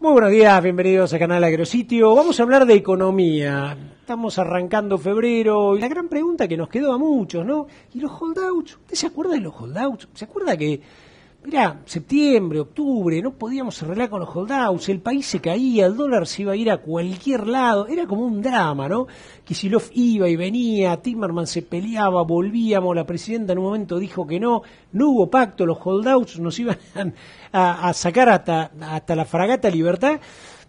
Muy buenos días, bienvenidos al Canal Agrositio. Vamos a hablar de economía. Estamos arrancando febrero y la gran pregunta que nos quedó a muchos, ¿no? ¿Y los holdouts? ¿Usted se acuerda de los holdouts? ¿Se acuerda que Mirá, septiembre, octubre, no podíamos arreglar con los holdouts, el país se caía, el dólar se iba a ir a cualquier lado, era como un drama, ¿no? Kisilov iba y venía, Timmerman se peleaba, volvíamos, la presidenta en un momento dijo que no, no hubo pacto, los holdouts nos iban a, sacar hasta, hasta la fragata Libertad,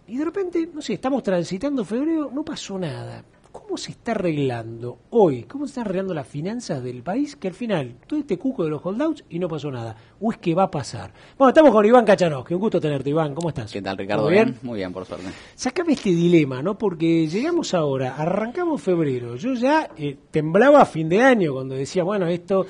y de repente, no sé, estamos transitando febrero, no pasó nada. ¿Cómo se está arreglando hoy? ¿Cómo se están arreglando las finanzas del país? Que al final todo este cuco de los holdouts y no pasó nada. ¿O es que va a pasar? Bueno, estamos con Iván Cachanos. que un gusto tenerte, Iván. ¿Cómo estás? ¿Qué tal, Ricardo? Bien? Muy bien, por suerte. Sácame este dilema, ¿no? Porque llegamos ahora, arrancamos febrero. Yo ya eh, temblaba a fin de año cuando decía, bueno, esto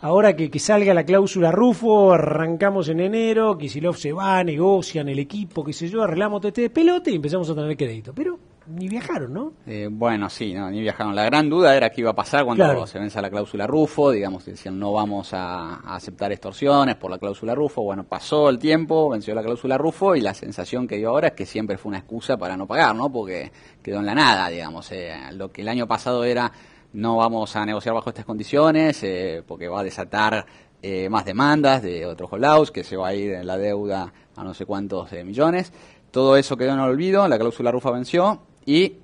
ahora que, que, salga la cláusula Rufo, arrancamos en enero, Kisilov se va, negocian el equipo, qué sé yo, arreglamos todo este pelote y empezamos a tener crédito. Pero ni viajaron, ¿no? Eh, bueno, sí, no, ni viajaron. La gran duda era qué iba a pasar cuando se venza la cláusula Rufo, digamos, que decían no vamos a, aceptar extorsiones por la cláusula Rufo. Bueno, pasó el tiempo, venció la cláusula Rufo y la sensación que dio ahora es que siempre fue una excusa para no pagar, ¿no? Porque quedó en la nada, digamos. Eh, lo que el año pasado era no vamos a negociar bajo estas condiciones eh, porque va a desatar eh, más demandas de otros holdouts, que se va a ir en la deuda a no sé cuántos eh, millones. Todo eso quedó en el olvido, la cláusula Rufo venció, y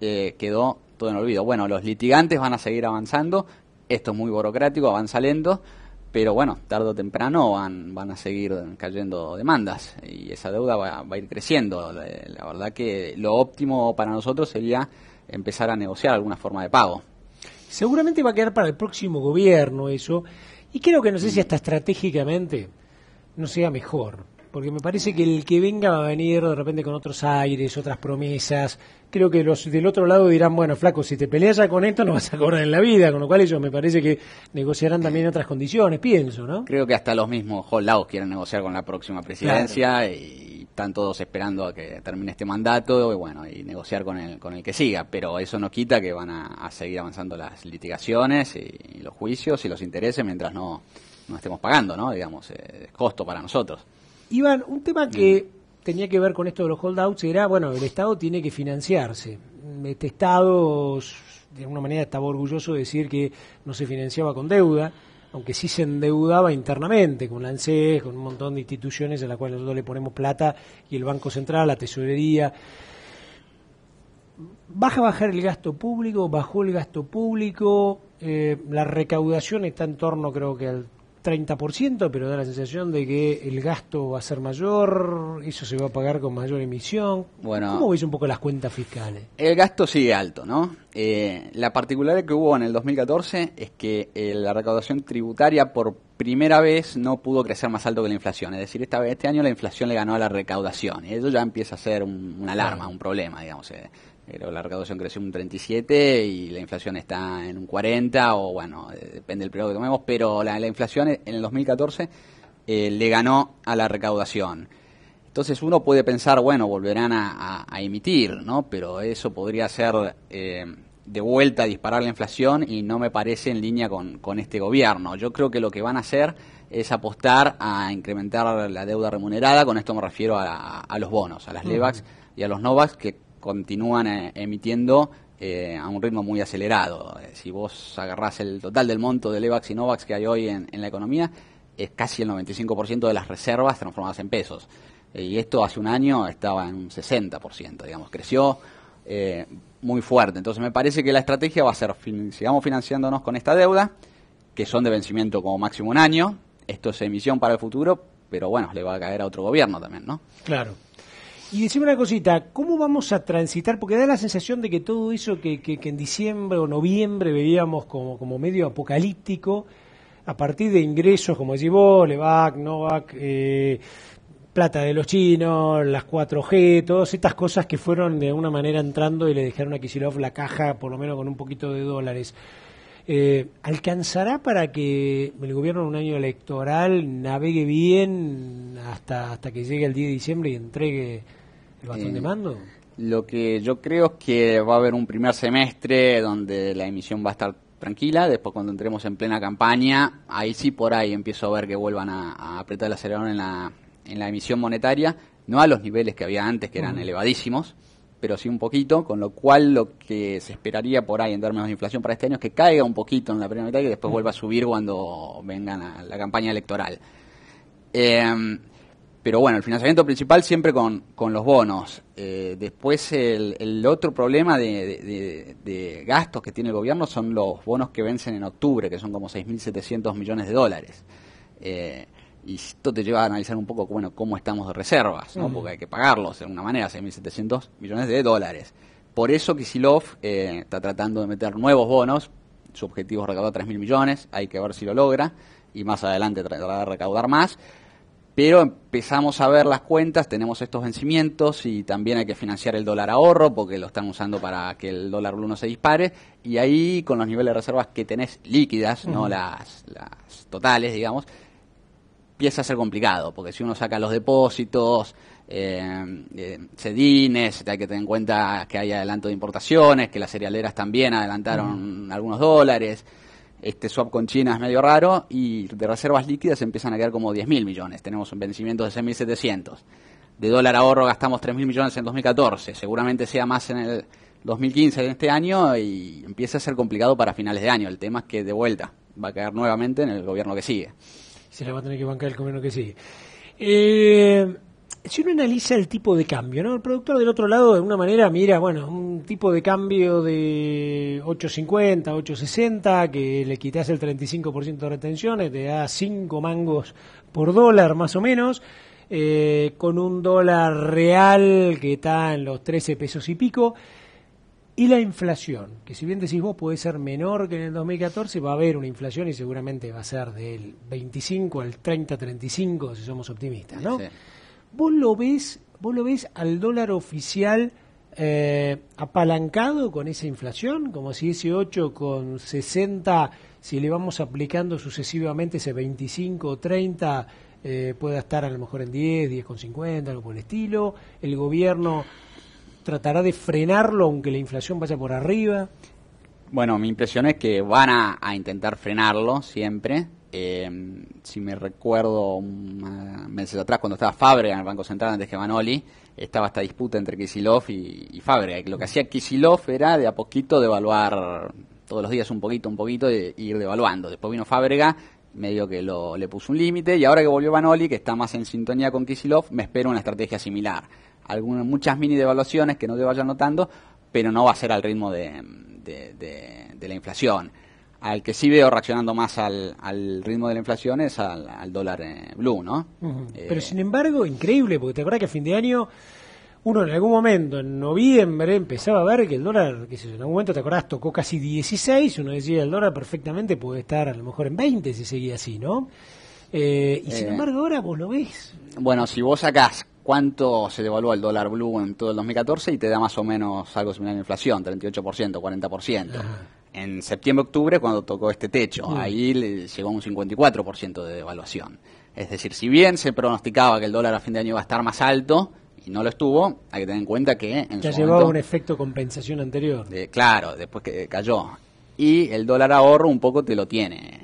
eh, quedó todo en olvido. Bueno, los litigantes van a seguir avanzando, esto es muy burocrático, avanza lento, pero bueno, tarde o temprano van, a seguir cayendo demandas y esa deuda va, a ir creciendo. La, la verdad que lo óptimo para nosotros sería empezar a negociar alguna forma de pago. Seguramente va a quedar para el próximo gobierno eso, y creo que no sé si mm. hasta estratégicamente no sea mejor porque me parece que el que venga va a venir de repente con otros aires, otras promesas. Creo que los del otro lado dirán, bueno, flaco, si te peleas ya con esto no vas a correr en la vida, con lo cual ellos me parece que negociarán también otras condiciones, pienso, ¿no? Creo que hasta los mismos holdouts quieren negociar con la próxima presidencia y están todos esperando a que termine este mandato y bueno, y negociar con el, con el que siga, pero eso no quita que van a, seguir avanzando las litigaciones y, los juicios y los intereses mientras no, no estemos pagando, ¿no? Digamos, es eh, costo para nosotros. Iván, un tema que tenía que ver con esto de los holdouts era, bueno, el Estado tiene que financiarse. Este Estado, de alguna manera, estaba orgulloso de decir que no se financiaba con deuda, aunque sí se endeudaba internamente con la ANSES, con un montón de instituciones a las cuales nosotros le ponemos plata y el Banco Central, la Tesorería. ¿Baja bajar el gasto público? ¿Bajó el gasto público? Eh, la recaudación está en torno, creo que al 30%, pero da la sensación de que el gasto va a ser mayor, eso se va a pagar con mayor emisión. Bueno, ¿Cómo veis un poco las cuentas fiscales? El gasto sigue alto, ¿no? Eh, la particularidad que hubo en el 2014 es que eh, la recaudación tributaria por primera vez no pudo crecer más alto que la inflación. Es decir, esta, este año la inflación le ganó a la recaudación. Y eso ya empieza a ser una alarma, un problema, digamos. Eh. Pero la recaudación creció un 37 y la inflación está en un 40, o bueno, eh, depende del periodo que tomemos, pero la, inflación e, en el 2014 eh, le ganó a la recaudación. Entonces uno puede pensar, bueno, volverán a, emitir, ¿no? Pero eso podría ser eh, de vuelta a disparar la inflación y no me parece en línea con, este gobierno. Yo creo que lo que van a hacer es apostar a incrementar la deuda remunerada, con esto me refiero a, los bonos, a las levas LEVAX y a los NOVAX, que continúan eh, emitiendo eh, a un ritmo muy acelerado. Eh, si vos agarrás el total del monto de Levax y Novax que hay hoy en, la economía, es casi el 95% de las reservas transformadas en pesos. y esto hace un año estaba en un 60%, digamos, creció muy fuerte. Entonces me parece que la estrategia va a ser, sigamos financiándonos con esta deuda, que son de vencimiento como máximo un año, esto es emisión para el futuro, pero bueno, le va a caer a otro gobierno también, ¿no? Claro. Y decime una cosita, ¿cómo vamos a transitar? Porque da la sensación de que todo eso que, que, en diciembre o noviembre veíamos como, como medio apocalíptico, a partir de ingresos, como decís vos, Levac, Novak, eh, plata de los chinos, las 4G, todas estas cosas que fueron de alguna manera entrando y le dejaron a Kisilov la caja, por lo menos con un poquito de dólares. Eh, ¿Alcanzará para que el gobierno en un año electoral navegue bien hasta, hasta que llegue el día de diciembre y entregue eh, mando? Lo que yo creo es que va a haber un primer semestre donde la emisión va a estar tranquila, después cuando entremos en plena campaña, ahí sí por ahí empiezo a ver que vuelvan a, apretar el acelerador en la, emisión monetaria, no a los niveles que había antes, que eran elevadísimos, pero sí un poquito, con lo cual lo que se esperaría por ahí en términos de inflación para este año es que caiga un poquito en la primera mitad y después vuelva a subir cuando vengan a la campaña electoral. Em, pero bueno, el financiamiento principal siempre con, los bonos. Eh, después el, otro problema de, gastos que tiene el gobierno son los bonos que vencen en octubre, que son como 6.700 millones de dólares. Eh, y esto te lleva a analizar un poco bueno, cómo estamos de reservas, porque hay que pagarlos de alguna manera, 6.700 millones de dólares. Por eso Kisilov eh, está tratando de meter nuevos bonos, su objetivo es recaudar 3.000 millones, hay que ver si lo logra, y más adelante tratará de recaudar más pero empezamos a ver las cuentas, tenemos estos vencimientos y también hay que financiar el dólar ahorro porque lo están usando para que el dólar blue no se dispare y ahí con los niveles de reservas que tenés líquidas, no las, totales, digamos, empieza a ser complicado porque si uno saca los depósitos, eh, eh sedines, hay que tener en cuenta que hay adelanto de importaciones, que las cerealeras también adelantaron algunos dólares. Este swap con China es medio raro y de reservas líquidas empiezan a quedar como 10.000 mil millones. Tenemos un vencimiento de 6.700. De dólar ahorro gastamos 3.000 millones en 2014. Seguramente sea más en el 2015, en este año, y empieza a ser complicado para finales de año. El tema es que de vuelta va a caer nuevamente en el gobierno que sigue. Se le va a tener que bancar el gobierno que sigue. Eh si uno analiza el tipo de cambio, ¿no? El productor del otro lado, de una manera, mira, bueno, un tipo de cambio de 8.50, 8.60, que le quitas el 35% de retenciones, te da 5 mangos por dólar, más o menos, eh, con un dólar real que está en los 13 pesos y pico. Y la inflación, que si bien decís vos puede ser menor que en el 2014, va a haber una inflación y seguramente va a ser del 25 al 30-35, si somos optimistas, ¿no? ¿Vos lo ves, vos lo ves al dólar oficial eh, apalancado con esa inflación? Como si ese 8,60, con si le vamos aplicando sucesivamente ese 25 o 30, eh, pueda estar a lo mejor en 10, 10,50, con algo por el estilo. El gobierno tratará de frenarlo aunque la inflación vaya por arriba. Bueno, mi impresión es que van a intentar frenarlo siempre. Em, si me recuerdo meses atrás, cuando estaba Fabrega en el Banco Central antes que Manoli, estaba esta disputa entre Kisilov y, y Lo que hacía Kisilov era de a poquito devaluar todos los días un poquito, un poquito, e ir devaluando. Después vino Fábrega, medio que lo, le puso un límite, y ahora que volvió Manoli, que está más en sintonía con Kisilov, me espero una estrategia similar. Algunas, muchas mini devaluaciones que no te vayan notando, pero no va a ser al ritmo de la inflación al que sí veo reaccionando más al, ritmo de la inflación es al, dólar eh, blue, ¿no? Eh, Pero sin embargo, increíble, porque te acuerdas que a fin de año uno en algún momento, en noviembre, empezaba a ver que el dólar, que sé en algún momento, te acordás, tocó casi 16, uno decía el dólar perfectamente puede estar a lo mejor en 20 si seguía así, ¿no? Eh, y sin embargo ahora vos lo ves. Bueno, si vos sacás cuánto se devaluó el dólar blue en todo el 2014 y te da más o menos algo similar a la inflación, 38%, 40%. ciento en septiembre-octubre cuando tocó este techo. Ahí llegó un 54% de devaluación. Es decir, si bien se pronosticaba que el dólar a fin de año iba a estar más alto, y no lo estuvo, hay que tener en cuenta que... En ya llevaba un efecto compensación anterior. claro, después que cayó. Y el dólar ahorro un poco te lo tiene,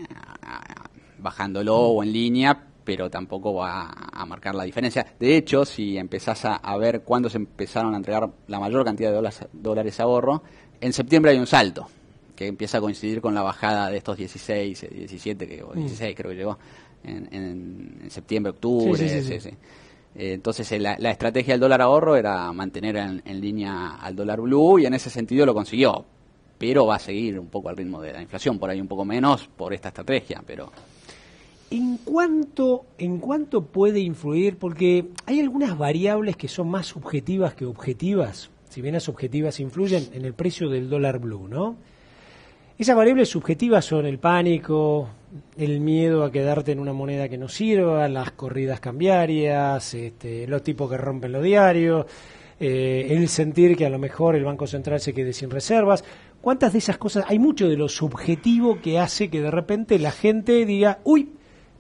bajándolo mm. o en línea, pero tampoco va a marcar la diferencia. De hecho, si empezás a, a ver cuándo se empezaron a entregar la mayor cantidad de dólares, dólares ahorro, en septiembre hay un salto que empieza a coincidir con la bajada de estos 16, 17, eh, que, 16 mm. creo que llegó, en, septiembre, octubre. Sí, sí, eh, entonces eh, la, estrategia del dólar ahorro era mantener en, línea al dólar blue y en ese sentido lo consiguió, pero va a seguir un poco al ritmo de la inflación, por ahí un poco menos por esta estrategia, pero... ¿En cuánto, ¿En cuanto puede influir? Porque hay algunas variables que son más subjetivas que objetivas, si bien las objetivas influyen en el precio del dólar blue, ¿no? Esas variables subjetivas son el pánico, el miedo a quedarte en una moneda que no sirva, las corridas cambiarias, este, los tipos que rompen los diarios, eh, el sentir que a lo mejor el Banco Central se quede sin reservas. ¿Cuántas de esas cosas? Hay mucho de lo subjetivo que hace que de repente la gente diga, uy,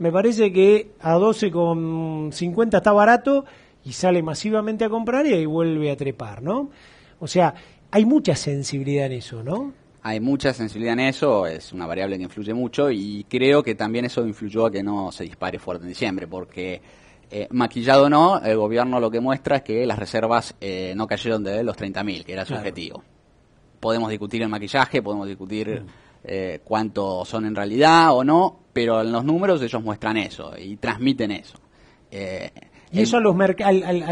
me parece que a 12,50 está barato y sale masivamente a comprar y ahí vuelve a trepar, ¿no? O sea, hay mucha sensibilidad en eso, ¿no? hay mucha sensibilidad en eso, es una variable que influye mucho y creo que también eso influyó a que no se dispare fuerte en diciembre, porque eh, maquillado o no, el gobierno lo que muestra es que las reservas eh, no cayeron de los 30.000, que era su objetivo. Podemos discutir el maquillaje, podemos discutir mm. eh, cuánto son en realidad o no, pero en los números ellos muestran eso y transmiten eso. y eso los al,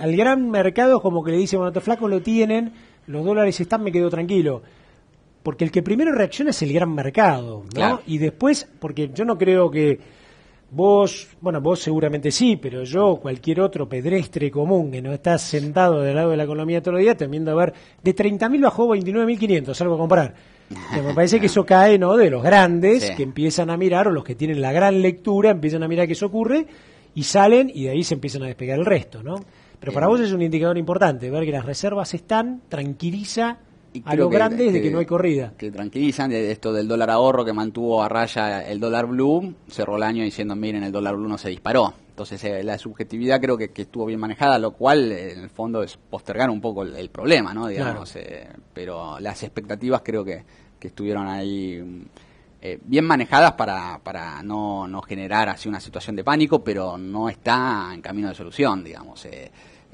al, gran mercado como que le dice, bueno, te flaco lo tienen, los dólares están, me quedo tranquilo porque el que primero reacciona es el gran mercado, ¿no? Y después, porque yo no creo que vos, bueno, vos seguramente sí, pero yo, cualquier otro pedestre común que no está sentado del lado de la economía todo el día, también a ver, de 30.000 bajó 29.500, salgo a comprar. me parece que eso cae, ¿no? De los grandes que empiezan a mirar, o los que tienen la gran lectura, empiezan a mirar qué eso ocurre, y salen, y de ahí se empiezan a despegar el resto, ¿no? Pero para vos es un indicador importante, ver que las reservas están, tranquiliza, a lo grande es de este, que, no hay corrida. Que tranquilizan de esto del dólar ahorro que mantuvo a raya el dólar blue, cerró el año diciendo, miren, el dólar blue no se disparó. Entonces eh, la subjetividad creo que, estuvo bien manejada, lo cual eh, en el fondo es postergar un poco el, problema, ¿no? Digamos, eh, pero las expectativas creo que, estuvieron ahí bien manejadas para, para no, no generar así una situación de pánico, pero no está en camino de solución, digamos.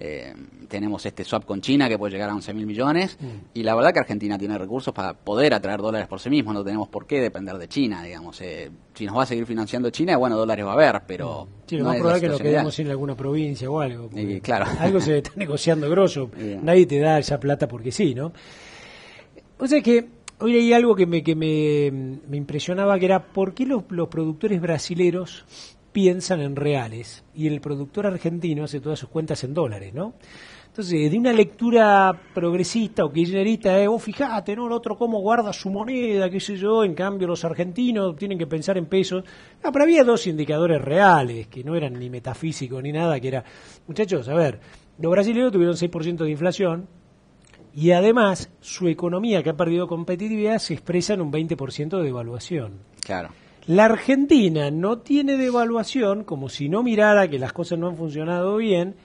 Eh, tenemos este swap con China que puede llegar a 11 mil millones mm. y la verdad que Argentina tiene recursos para poder atraer dólares por sí mismo, no tenemos por qué depender de China, digamos. Eh, si nos va a seguir financiando China, bueno, dólares va a haber, pero... Sí, no más probable que nos quedemos en alguna provincia o algo. claro. Algo se está negociando grosso, nadie te da esa plata porque sí, ¿no? O sea que hoy leí algo que me, que me, me impresionaba, que era por qué los, los productores brasileros piensan en reales y el productor argentino hace todas sus cuentas en dólares, ¿no? Entonces, de una lectura progresista o kirchnerista, eh, vos fijate, ¿no? El otro cómo guarda su moneda, qué sé yo, en cambio los argentinos tienen que pensar en pesos. No, pero había dos indicadores reales, que no eran ni metafísicos ni nada, que era, muchachos, a ver, los brasileños tuvieron 6% de inflación y además su economía que ha perdido competitividad se expresa en un 20% de devaluación. Claro. La Argentina no tiene devaluación, como si no mirara que las cosas no han funcionado bien,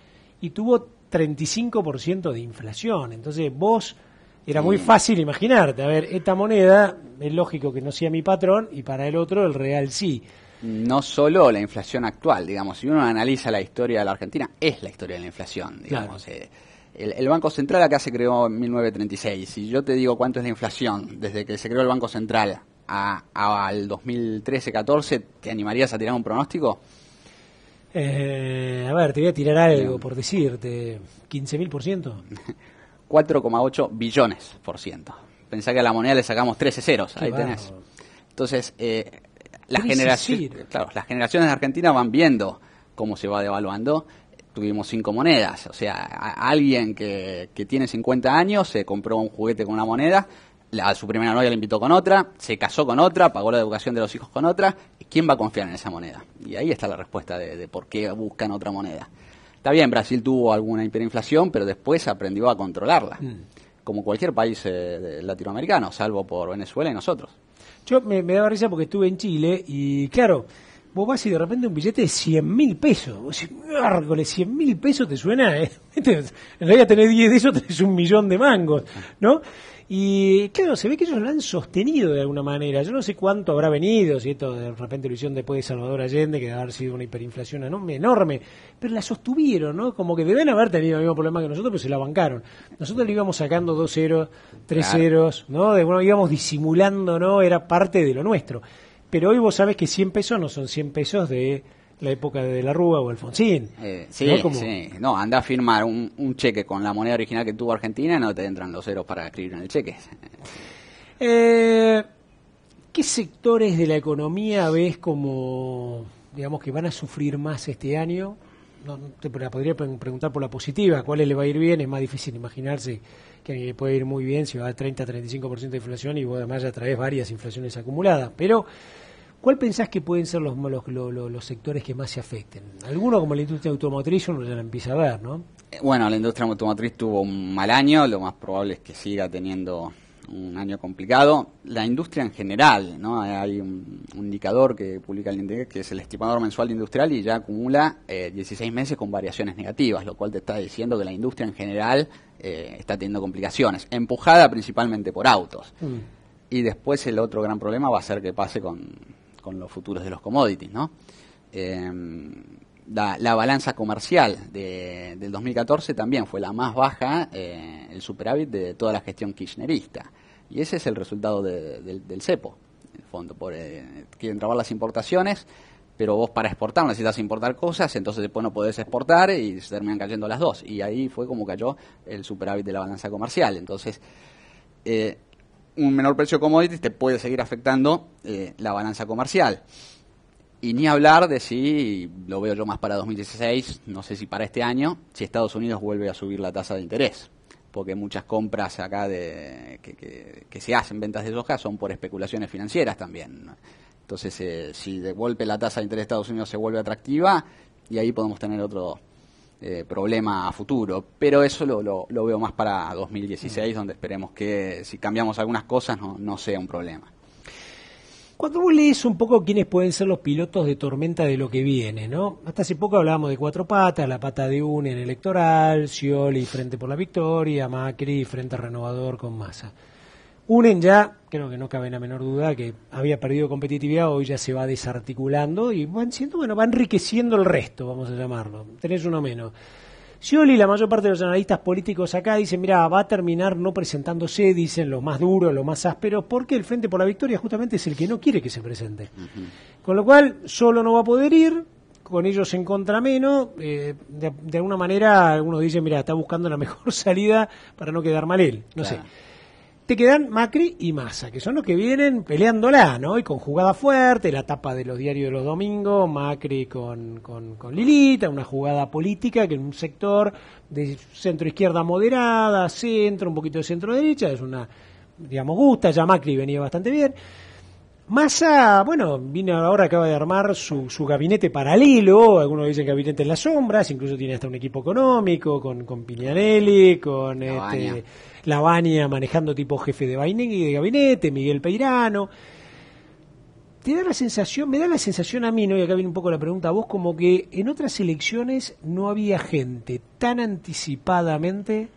y tuvo 35% de inflación. Entonces vos era muy fácil imaginarte, a ver, esta moneda es lógico que no sea mi patrón y para el otro el real sí. No solo la inflación actual, digamos, si uno analiza la historia de la Argentina, es la historia de la inflación, digamos. Eh, el, Banco Central acá se creó en 1936, y yo te digo cuánto es la inflación desde que se creó el Banco Central al 2013-14, ¿te animarías a tirar un pronóstico? Eh, a ver, te voy a tirar algo por decirte. ¿15.000 por ciento? 4,8 billones por ciento. Pensá que a la moneda le sacamos 13 ceros, ahí tenés. Entonces, eh, las, las generaciones de Argentina van viendo cómo se va devaluando. Tuvimos cinco monedas, o sea, alguien que, que tiene 50 años se compró un juguete con una moneda a su primera novia la invitó con otra, se casó con otra, pagó la educación de los hijos con otra. ¿Quién va a confiar en esa moneda? Y ahí está la respuesta de, por qué buscan otra moneda. Está bien, Brasil tuvo alguna hiperinflación, pero después aprendió a controlarla, mm. como cualquier país eh, latinoamericano, salvo por Venezuela y nosotros. Yo me, daba risa porque estuve en Chile y claro, vos vas y de repente un billete de 100 mil pesos, vos decís, 100 mil pesos te suena, eh? Este, en realidad tenés 10 de esos, tenés un millón de mangos, ¿no? Y claro, se ve que ellos la han sostenido de alguna manera. Yo no sé cuánto habrá venido, si esto de repente lo hicieron después de Salvador Allende, que debe haber sido una hiperinflación enorme, pero la sostuvieron, ¿no? Como que deben haber tenido el mismo problema que nosotros, pero se la bancaron. Nosotros le íbamos sacando dos ceros, tres ceros, ¿no? De, bueno, íbamos disimulando, ¿no? Era parte de lo nuestro. Pero hoy vos sabes que 100 pesos no son 100 pesos de la época de la Rúa o Alfonsín. Eh, sí, ¿no? sí. No, anda a firmar un, cheque con la moneda original que tuvo Argentina y no te entran los ceros para escribir en el cheque. Eh, ¿Qué sectores de la economía ves como, digamos, que van a sufrir más este año? te podría preguntar por la positiva, ¿cuáles le va a ir bien? Es más difícil imaginarse que le puede ir muy bien si va a 30-35% de inflación y vos además ya traes varias inflaciones acumuladas. Pero ¿Cuál pensás que pueden ser los, los, los, sectores que más se afecten? Algunos, como la industria automotriz, uno ya la empieza a ver, ¿no? Eh, bueno, la industria automotriz tuvo un mal año, lo más probable es que siga teniendo un año complicado. La industria en general, ¿no? Hay un, indicador que publica el INDEC que es el estimador mensual industrial y ya acumula 16 eh, meses con variaciones negativas, lo cual te está diciendo que la industria en general eh, está teniendo complicaciones, empujada principalmente por autos. Mm. Y después el otro gran problema va a ser que pase con con los futuros de los commodities, em, la, balanza comercial del 2014 también fue la más baja, eh, el superávit de toda la gestión kirchnerista. Y ese es el resultado del CEPO, el fondo. Por, eh, quieren trabar las importaciones, pero vos para exportar necesitas importar cosas, entonces después no podés exportar y se terminan cayendo las dos. Y ahí fue como cayó el superávit de la balanza comercial. Entonces, eh, un menor precio de commodities te puede seguir afectando eh, la balanza comercial. Y ni hablar de si, lo veo yo más para 2016, no sé si para este año, si Estados Unidos vuelve a subir la tasa de interés. Porque muchas compras acá de, que, se hacen ventas de soja son por especulaciones financieras también. Entonces, eh, si de golpe la tasa de interés de Estados Unidos se vuelve atractiva, y ahí podemos tener otro eh, problema a futuro, pero eso lo, veo más para 2016, donde esperemos que si cambiamos algunas cosas no, sea un problema. Cuatro vos un poco quiénes pueden ser los pilotos de tormenta de lo que viene, ¿no? Hasta hace poco hablábamos de cuatro patas, la pata de un en electoral, Cioli frente por la victoria, Macri frente a renovador con masa. Unen ya, creo que no cabe la menor duda, que había perdido competitividad, hoy ya se va desarticulando y van siendo, bueno, va enriqueciendo el resto, vamos a llamarlo. Tenés uno menos. Sioli, la mayor parte de los analistas políticos acá dicen, mira, va a terminar no presentándose, dicen los más duros, los más ásperos, porque el Frente por la Victoria justamente es el que no quiere que se presente. Con lo cual, solo no va a poder ir, con ellos en contra menos, eh, de, alguna manera algunos dicen, mira, está buscando la mejor salida para no quedar mal él, no sé te quedan Macri y Massa, que son los que vienen peleándola, ¿no? Y con jugada fuerte, la tapa de los diarios de los domingos, Macri con, con, con Lilita, una jugada política que en un sector de centro-izquierda moderada, centro, un poquito de centro-derecha, es una, digamos, gusta, ya Macri venía bastante bien. Masa, bueno, vino ahora, acaba de armar su, su gabinete paralelo, algunos dicen gabinete en las sombras, incluso tiene hasta un equipo económico con, con con Lavagna. Este, manejando tipo jefe de, de gabinete, Miguel Peirano. Te da la sensación, me da la sensación a mí, ¿no? y acá viene un poco la pregunta a vos, como que en otras elecciones no había gente tan anticipadamente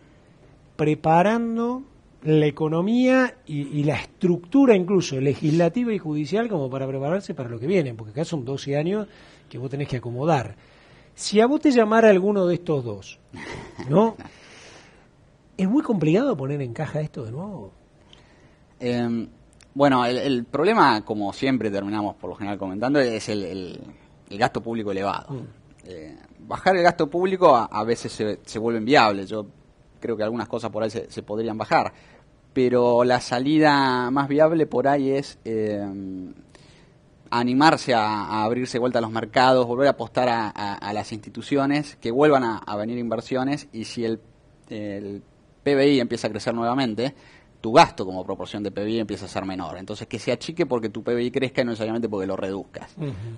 preparando la economía y, la estructura incluso legislativa y judicial como para prepararse para lo que viene, porque acá son 12 años que vos tenés que acomodar. Si a vos te llamara alguno de estos dos, ¿no? ¿Es muy complicado poner en caja esto de nuevo? Em, bueno, el, problema, como siempre terminamos por lo general comentando, es el, gasto público elevado. Mm. Eh, bajar el gasto público a, veces se, se vuelve inviable. Yo creo que algunas cosas por ahí se, podrían bajar. Pero la salida más viable por ahí es eh, animarse a, abrirse vuelta a los mercados, volver a apostar a, las instituciones, que vuelvan a, venir inversiones y si el, PBI empieza a crecer nuevamente, tu gasto como proporción de PBI empieza a ser menor. Entonces, que se achique porque tu PBI crezca y no necesariamente porque lo reduzcas.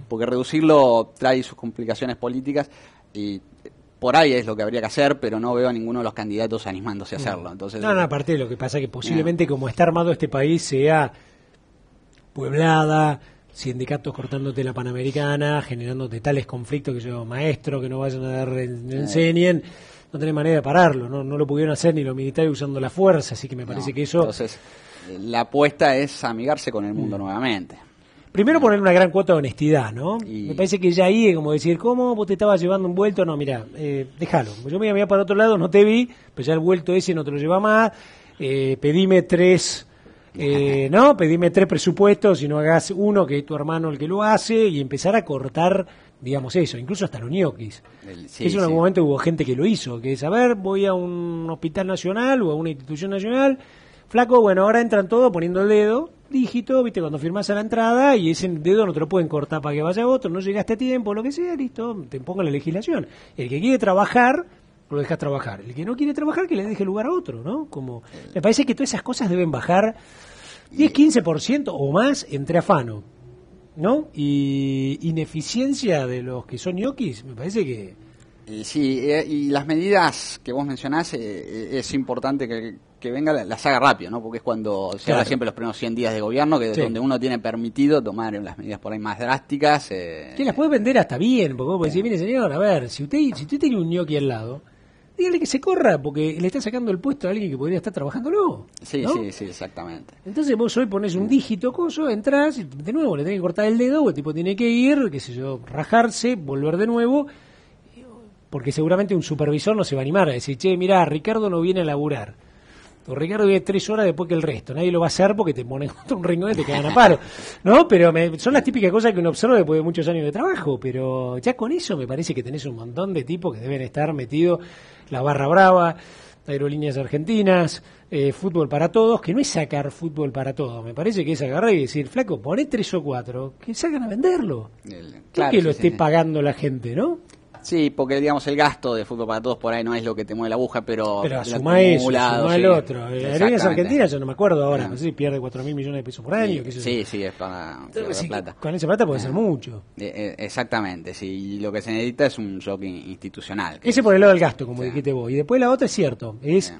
Porque reducirlo trae sus complicaciones políticas y por ahí es lo que habría que hacer, pero no veo a ninguno de los candidatos animándose a hacerlo. Entonces, no, no, aparte de lo que pasa que eh. posiblemente como está armado este país sea pueblada, sindicatos cortándote la panamericana, generándote tales conflictos que yo, maestro, que no vayan a dar, eh. enseñen, no tiene manera de pararlo, no, lo pudieron hacer ni los militares usando la fuerza, así que me parece que eso... Entonces, la apuesta es amigarse con el mundo mm. nuevamente. Primero poner una gran cuota de honestidad, ¿no? Me parece que ya ahí es como decir, ¿cómo vos te estabas llevando un vuelto? No, mira, eh, déjalo. Yo me iba para otro lado, no te vi, pues ya el vuelto ese no te lo lleva más. Eh, pedime tres, eh, ¿no? Pedime tres presupuestos y no hagas uno que es tu hermano el que lo hace y empezar a cortar, digamos eso, incluso hasta los ñoquis. eso en algún momento hubo gente que lo hizo, que es, a ver, voy a un hospital nacional o a una institución nacional Flaco, bueno, ahora entran todos poniendo el dedo, dígito, viste, cuando firmas a la entrada y ese dedo no te lo pueden cortar para que vaya a otro, no llegaste a tiempo, lo que sea, listo, te ponga la legislación. El que quiere trabajar, lo dejas trabajar. El que no quiere trabajar, que le deje lugar a otro, ¿no? Como, me parece que todas esas cosas deben bajar 10, 15% o más entre afano, ¿no? Y ineficiencia de los que son ñoquis, me parece que y sí, eh, y las medidas que vos mencionás eh, eh, es importante que, que venga la, rápido, ¿no? Porque es cuando se siempre los primeros 100 días de gobierno, que es donde uno tiene permitido tomar las medidas por ahí más drásticas. que las puede vender hasta bien, porque vos podés decir, mire señor, a ver, si usted, si usted tiene un ñoqui al lado, dígale que se corra, porque le está sacando el puesto a alguien que podría estar trabajando luego. Sí, sí, sí, exactamente. Entonces vos hoy pones un dígito, coso, entras, y de nuevo le tenés que cortar el dedo, el tipo tiene que ir, qué sé yo, rajarse, volver de nuevo porque seguramente un supervisor no se va a animar a decir, che, mira Ricardo no viene a laburar. O Ricardo viene tres horas después que el resto. Nadie lo va a hacer porque te ponen un rincón y te quedan a paro. ¿No? Pero son las típicas cosas que uno observa después de muchos años de trabajo. Pero ya con eso me parece que tenés un montón de tipos que deben estar metidos. La barra brava, aerolíneas argentinas, eh, fútbol para todos, que no es sacar fútbol para todos. Me parece que es agarrar y decir, flaco, poné tres o cuatro, que salgan a venderlo. claro, que lo esté pagando la gente, ¿no? Sí, porque digamos el gasto de fútbol para todos por ahí no es lo que te mueve la aguja, pero. Pero asuma eso, asuma el otro. La eh, argentina, yo no me acuerdo ahora, ah. no sé si pierde 4 mil millones de pesos por año. Sí, sí, es para. plata. Con esa plata puede ser ah. mucho. Eh, eh, exactamente, sí. Lo que se necesita es un shock institucional. Ese por el lado del gasto, como dijiste vos. Y después la otra es cierto, es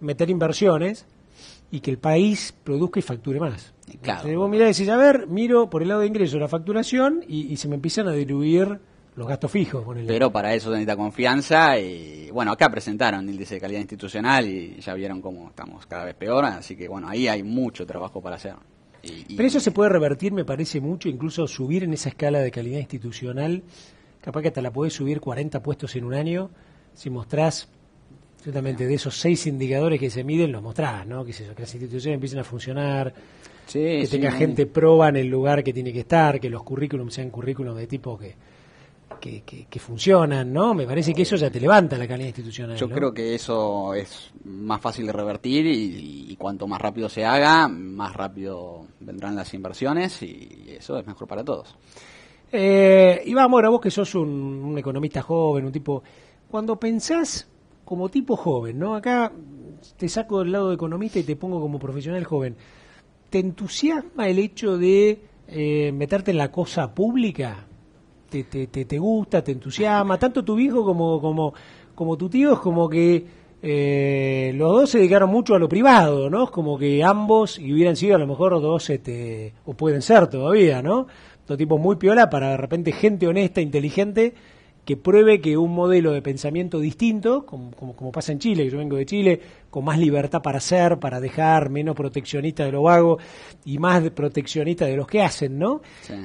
meter inversiones y que el país produzca y facture más. Claro. vos mirás y decís, a ver, miro por el lado de ingreso la facturación y, y se me empiezan a diluir los gastos fijos. Pero para eso se necesita confianza y bueno, acá presentaron el índice de calidad institucional y ya vieron cómo estamos cada vez peor, así que bueno, ahí hay mucho trabajo para hacer. Pero eso se puede revertir, me parece mucho, incluso subir en esa escala de calidad institucional, capaz que hasta la podés subir 40 puestos en un año, si mostrás justamente de esos seis indicadores que se miden, los mostrás, ¿no? Que, las instituciones empiecen a funcionar, sí, que tenga gente proba en el lugar que tiene que estar, que los currículums sean currículums de tipo que, que, funcionan, ¿no? Me parece que eso ya te levanta la calidad institucional. Yo creo que eso es más fácil de revertir y, cuanto más rápido se haga, más rápido vendrán las inversiones y eso es mejor para todos. Eh, Iván Mora, vos que sos un, economista joven, un tipo, cuando pensás como tipo joven, ¿no? Acá te saco del lado de economista y te pongo como profesional joven. ¿Te entusiasma el hecho de eh, meterte en la cosa pública? te, gusta, te entusiasma, tanto tu hijo como, como, como tu tío es como que... Eh, los dos se dedicaron mucho a lo privado, ¿no? Como que ambos, y hubieran sido a lo mejor dos, este, o pueden ser todavía, ¿no? Dos tipos muy piola para de repente gente honesta, inteligente, que pruebe que un modelo de pensamiento distinto, como, como, pasa en Chile, que yo vengo de Chile, con más libertad para hacer, para dejar, menos proteccionista de lo vago y más proteccionista de los que hacen, ¿no?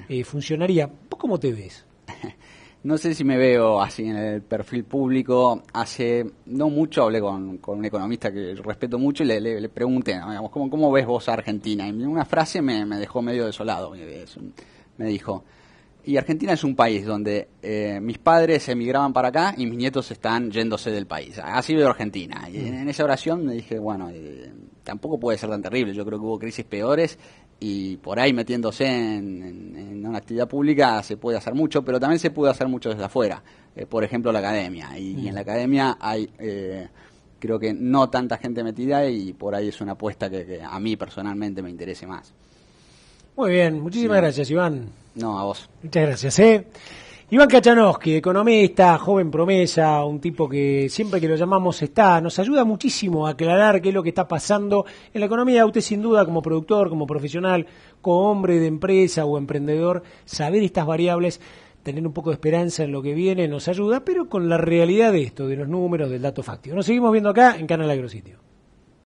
Eh, funcionaría. cómo te ves? no sé si me veo así en el perfil público. Hace no mucho hablé con, un economista que respeto mucho y le, pregunté, digamos, ¿cómo, ves vos a Argentina? Y una frase me, dejó medio desolado. Me dijo, y Argentina es un país donde eh, mis padres emigraban para acá y mis nietos están yéndose del país. Así veo Argentina. Y mm. en, esa oración me dije, bueno, eh, tampoco puede ser tan terrible. Yo creo que hubo crisis peores y por ahí metiéndose en, una actividad pública se puede hacer mucho, pero también se puede hacer mucho desde afuera. Eh, por ejemplo, la academia. Y, en mm. la academia hay, eh, creo que no tanta gente metida y por ahí es una apuesta que, a mí personalmente me interese más. Muy bien, muchísimas gracias, Iván. No, a vos. Muchas gracias. ¿eh? Iván Kachanowski, economista, joven promesa, un tipo que siempre que lo llamamos está, nos ayuda muchísimo a aclarar qué es lo que está pasando en la economía. Usted sin duda como productor, como profesional, como hombre de empresa o emprendedor, saber estas variables, tener un poco de esperanza en lo que viene nos ayuda, pero con la realidad de esto, de los números, del dato fáctico. Nos seguimos viendo acá en Canal Agrositio.